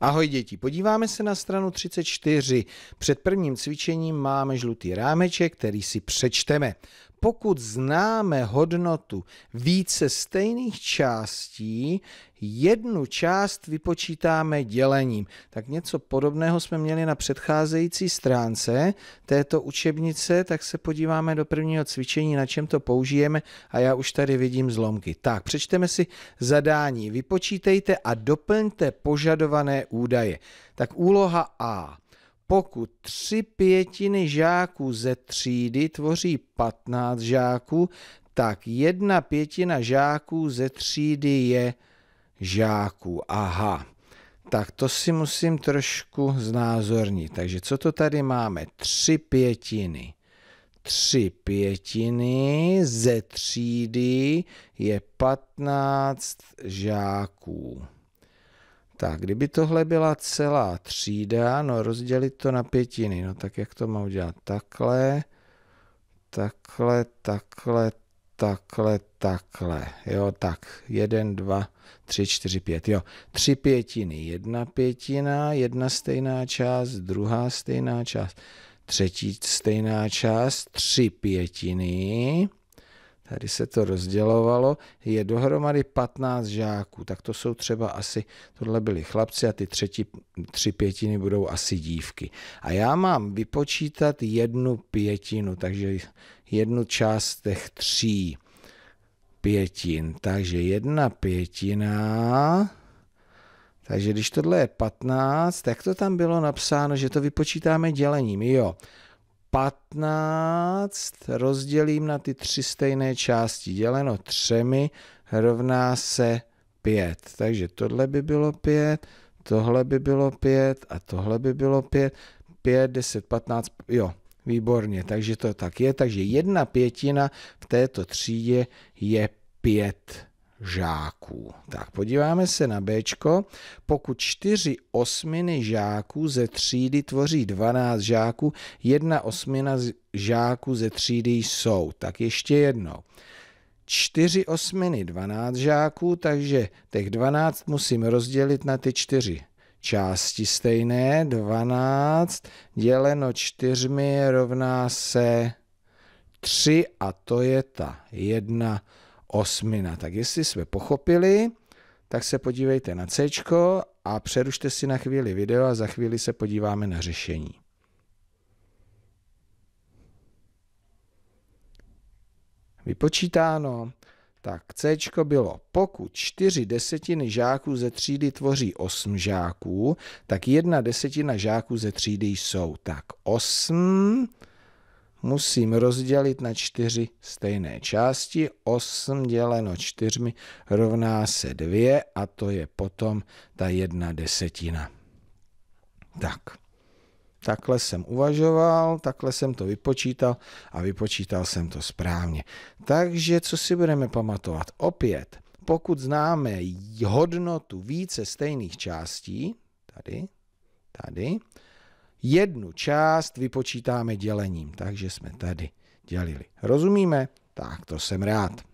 Ahoj děti, podíváme se na stranu 34. Před prvním cvičením máme žlutý rámeček, který si přečteme. Pokud známe hodnotu více stejných částí, jednu část vypočítáme dělením. Tak něco podobného jsme měli na předcházející stránce této učebnice, tak se podíváme do prvního cvičení, na čem to použijeme a já už tady vidím zlomky. Tak, přečteme si zadání. Vypočítejte a doplňte požadované údaje. Tak úloha A pokud tři pětiny žáků ze třídy tvoří 15 žáků, tak jedna pětina žáků ze třídy je žáků. Aha, tak to si musím trošku znázornit. Takže co to tady máme? Tři pětiny. Tři pětiny ze třídy je 15 žáků. Tak, kdyby tohle byla celá třída, no rozdělit to na pětiny, no tak jak to mám udělat? Takhle, takhle, takhle, takhle, takhle. Jo, tak, jeden, dva, tři, čtyři, pět. Jo, tři pětiny, jedna pětina, jedna stejná část, druhá stejná část, třetí stejná část, tři pětiny, Tady se to rozdělovalo. Je dohromady 15 žáků, tak to jsou třeba asi, tohle byli chlapci a ty třetí, tři pětiny budou asi dívky. A já mám vypočítat jednu pětinu, takže jednu část těch tří pětin. Takže jedna pětina... Takže když tohle je 15, tak to tam bylo napsáno, že to vypočítáme dělením. Jo, 15 rozdělím na ty tři stejné části. Děleno třemi rovná se 5. Takže tohle by bylo 5, tohle by bylo 5 a tohle by bylo 5. 5, 10, 15, jo, výborně. Takže to tak je. Takže jedna pětina v této třídě je 5 žáků. Tak podíváme se na B. Pokud čtyři osminy žáků ze třídy tvoří 12 žáků, jedna osmina žáků ze třídy jsou. Tak ještě jednou. 4 osminy 12 žáků, takže těch 12 musím rozdělit na ty čtyři části stejné. 12 děleno 4 rovná se 3 a to je ta jedna osmina. Tak jestli jsme pochopili, tak se podívejte na C a přerušte si na chvíli video a za chvíli se podíváme na řešení. Vypočítáno, tak C bylo, pokud čtyři desetiny žáků ze třídy tvoří osm žáků, tak jedna desetina žáků ze třídy jsou. Tak osm musím rozdělit na čtyři stejné části. 8 děleno čtyřmi rovná se 2 a to je potom ta jedna desetina. Tak. Takhle jsem uvažoval, takhle jsem to vypočítal a vypočítal jsem to správně. Takže co si budeme pamatovat? Opět, pokud známe hodnotu více stejných částí, tady, tady, jednu část vypočítáme dělením, takže jsme tady dělili. Rozumíme? Tak to jsem rád.